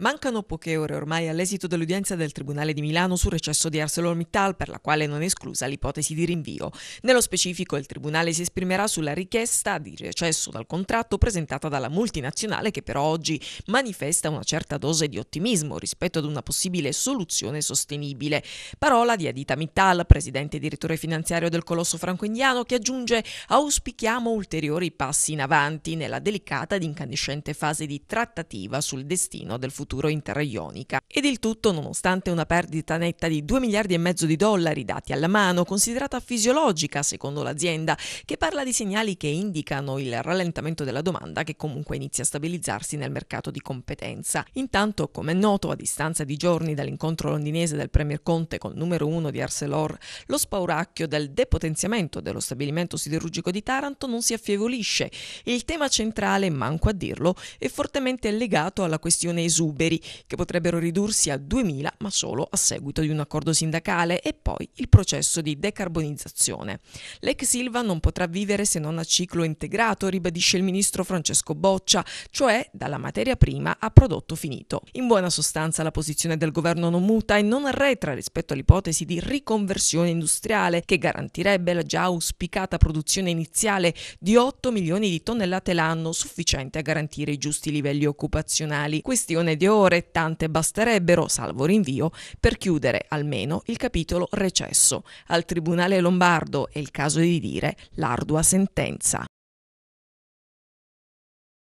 Mancano poche ore ormai all'esito dell'udienza del Tribunale di Milano sul recesso di ArcelorMittal, per la quale non è esclusa l'ipotesi di rinvio. Nello specifico, il Tribunale si esprimerà sulla richiesta di recesso dal contratto presentata dalla multinazionale, che però oggi manifesta una certa dose di ottimismo rispetto ad una possibile soluzione sostenibile. Parola di Adita Mittal, presidente e direttore finanziario del colosso franco-indiano, che aggiunge: Auspichiamo ulteriori passi in avanti nella delicata ed incandescente fase di trattativa sul destino del futuro futuro interionica. Ed il tutto nonostante una perdita netta di 2 miliardi e mezzo di dollari dati alla mano, considerata fisiologica secondo l'azienda, che parla di segnali che indicano il rallentamento della domanda che comunque inizia a stabilizzarsi nel mercato di competenza. Intanto, come è noto, a distanza di giorni dall'incontro londinese del Premier Conte col numero 1 di Arcelor, lo spauracchio del depotenziamento dello stabilimento siderurgico di Taranto non si affievolisce. Il tema centrale, manco a dirlo, è fortemente legato alla questione esuberi, che potrebbero ridurre ridursi a 2.000 ma solo a seguito di un accordo sindacale e poi il processo di decarbonizzazione. L'ex Silva non potrà vivere se non a ciclo integrato, ribadisce il ministro Francesco Boccia, cioè dalla materia prima a prodotto finito. In buona sostanza la posizione del governo non muta e non arretra rispetto all'ipotesi di riconversione industriale che garantirebbe la già auspicata produzione iniziale di 8 milioni di tonnellate l'anno sufficiente a garantire i giusti livelli occupazionali. Questione di ore, tante basterebbe basterebbero, salvo rinvio, per chiudere almeno il capitolo recesso. Al Tribunale Lombardo è il caso di dire l'ardua sentenza.